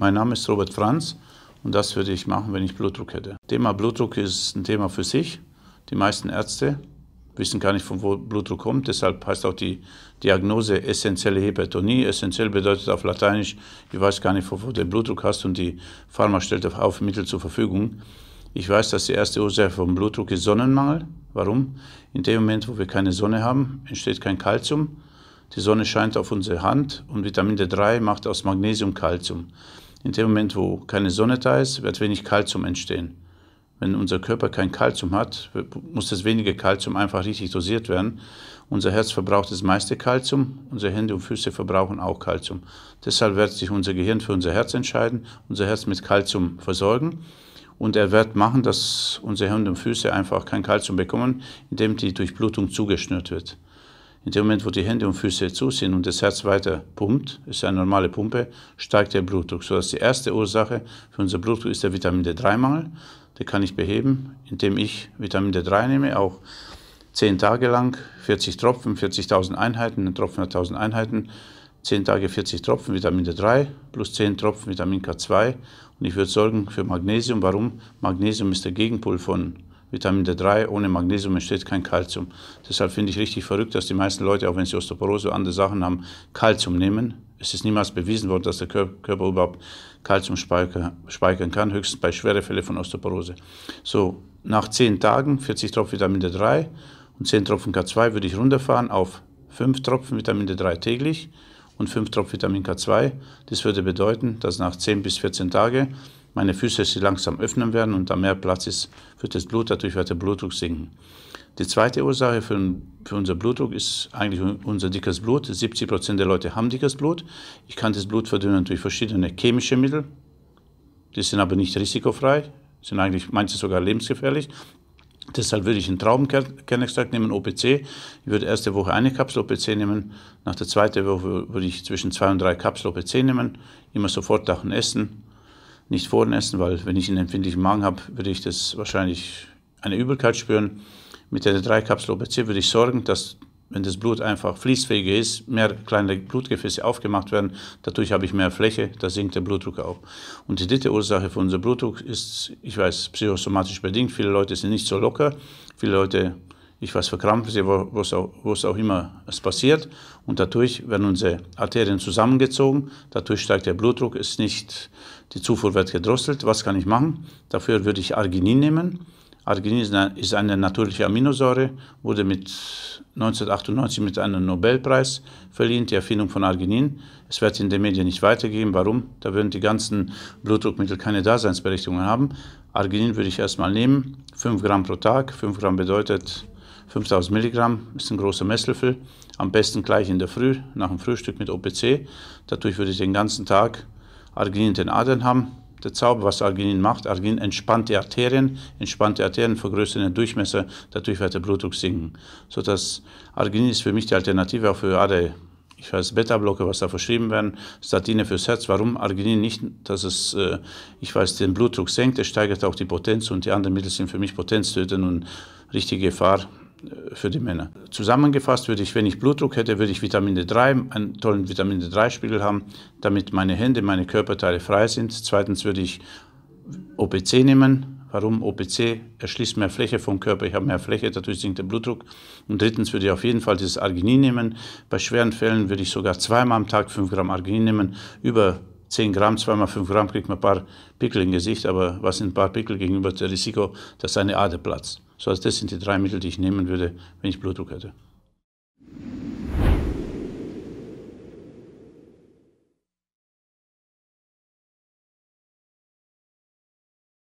Mein Name ist Robert Franz und das würde ich machen, wenn ich Blutdruck hätte. Thema Blutdruck ist ein Thema für sich. Die meisten Ärzte wissen gar nicht, von wo Blutdruck kommt. Deshalb heißt auch die Diagnose essentielle Hypertonie. Essentiell bedeutet auf Lateinisch, ich weiß gar nicht, von wo du den Blutdruck hast und die Pharma stellt auf Mittel zur Verfügung. Ich weiß, dass die erste Ursache vom Blutdruck ist Sonnenmangel. Warum? In dem Moment, wo wir keine Sonne haben, entsteht kein Kalzium. Die Sonne scheint auf unsere Hand und Vitamin D3 macht aus Magnesium Kalzium. In dem Moment, wo keine Sonne da ist, wird wenig Kalzium entstehen. Wenn unser Körper kein Kalzium hat, muss das wenige Kalzium einfach richtig dosiert werden. Unser Herz verbraucht das meiste Kalzium, unsere Hände und Füße verbrauchen auch Kalzium. Deshalb wird sich unser Gehirn für unser Herz entscheiden, unser Herz mit Kalzium versorgen. Und er wird machen, dass unsere Hände und Füße einfach kein Kalzium bekommen, indem die Durchblutung zugeschnürt wird. In dem Moment, wo die Hände und Füße zu sind und das Herz weiter pumpt, ist eine normale Pumpe, steigt der Blutdruck, sodass die erste Ursache für unser Blutdruck ist der Vitamin D3-Mangel. Den kann ich beheben, indem ich Vitamin D3 nehme, auch zehn Tage lang, 40 Tropfen, 40.000 Einheiten, ein Tropfen hat 1.000 Einheiten, 10 Tage 40 Tropfen Vitamin D3 plus 10 Tropfen Vitamin K2 und ich würde sorgen für Magnesium. Warum? Magnesium ist der Gegenpol von Vitamin D3, ohne Magnesium entsteht kein Kalzium. Deshalb finde ich richtig verrückt, dass die meisten Leute, auch wenn sie Osteoporose oder andere Sachen haben, Kalzium nehmen. Es ist niemals bewiesen worden, dass der Körper überhaupt Kalzium speichern kann, höchstens bei schweren Fällen von Osteoporose. So, nach 10 Tagen 40 Tropfen Vitamin D3 und 10 Tropfen K2 würde ich runterfahren auf 5 Tropfen Vitamin D3 täglich und 5 Tropfen Vitamin K2. Das würde bedeuten, dass nach 10 bis 14 Tagen meine Füße sich langsam öffnen werden und da mehr Platz ist, für das Blut, dadurch wird der Blutdruck sinken. Die zweite Ursache für, für unseren Blutdruck ist eigentlich unser dickes Blut. 70 Prozent der Leute haben dickes Blut. Ich kann das Blut verdünnen durch verschiedene chemische Mittel. Die sind aber nicht risikofrei, sind eigentlich manche sogar lebensgefährlich. Deshalb würde ich einen Traubenkernextrakt nehmen, OPC. Ich würde erste Woche eine Kapsel OPC nehmen. Nach der zweiten Woche würde ich zwischen zwei und drei Kapsel OPC nehmen. Immer sofort nach dem Essen nicht vor dem Essen, weil wenn ich einen empfindlichen Magen habe, würde ich das wahrscheinlich eine Übelkeit spüren. Mit der 3-Kapselopazin Kapsel würde ich sorgen, dass wenn das Blut einfach fließfähiger ist, mehr kleine Blutgefäße aufgemacht werden. Dadurch habe ich mehr Fläche, da sinkt der Blutdruck auch. Und die dritte Ursache für unser Blutdruck ist, ich weiß, psychosomatisch bedingt. Viele Leute sind nicht so locker. Viele Leute ich was verkrampfe sie, was auch, auch immer es passiert. Und dadurch werden unsere Arterien zusammengezogen, dadurch steigt der Blutdruck, ist nicht, die Zufuhr wird gedrosselt. Was kann ich machen? Dafür würde ich Arginin nehmen. Arginin ist eine, ist eine natürliche Aminosäure, wurde mit 1998 mit einem Nobelpreis verliehen, die Erfindung von Arginin. Es wird in den Medien nicht weitergegeben. Warum? Da würden die ganzen Blutdruckmittel keine Daseinsberechtigung haben. Arginin würde ich erstmal nehmen, 5 Gramm pro Tag. 5 Gramm bedeutet 5000 Milligramm ist ein großer Messlöffel. Am besten gleich in der Früh, nach dem Frühstück mit OPC. Dadurch würde ich den ganzen Tag Arginin in den Adern haben. Der Zauber, was Arginin macht, Arginin entspannt die Arterien, entspannte Arterien vergrößern den Durchmesser, dadurch wird der Blutdruck sinken. Sodass Arginin ist für mich die Alternative auch für alle ich weiß, Beta-Blocker, was da verschrieben werden, Statine fürs Herz. Warum Arginin nicht, dass es, äh, ich weiß, den Blutdruck senkt, es steigert auch die Potenz und die anderen Mittel sind für mich potenztötend und richtige Gefahr äh, für die Männer. Zusammengefasst würde ich, wenn ich Blutdruck hätte, würde ich Vitamin D3, einen tollen Vitamin D3-Spiegel haben, damit meine Hände, meine Körperteile frei sind. Zweitens würde ich OPC nehmen. Warum OPC? Erschließt mehr Fläche vom Körper. Ich habe mehr Fläche, dadurch sinkt der Blutdruck. Und drittens würde ich auf jeden Fall dieses Arginin nehmen. Bei schweren Fällen würde ich sogar zweimal am Tag 5 Gramm Arginin nehmen. Über 10 Gramm, zweimal 5 Gramm kriegt man ein paar Pickel im Gesicht, aber was sind ein paar Pickel gegenüber dem Risiko, dass eine Ader platzt? So, also das sind die drei Mittel, die ich nehmen würde, wenn ich Blutdruck hätte.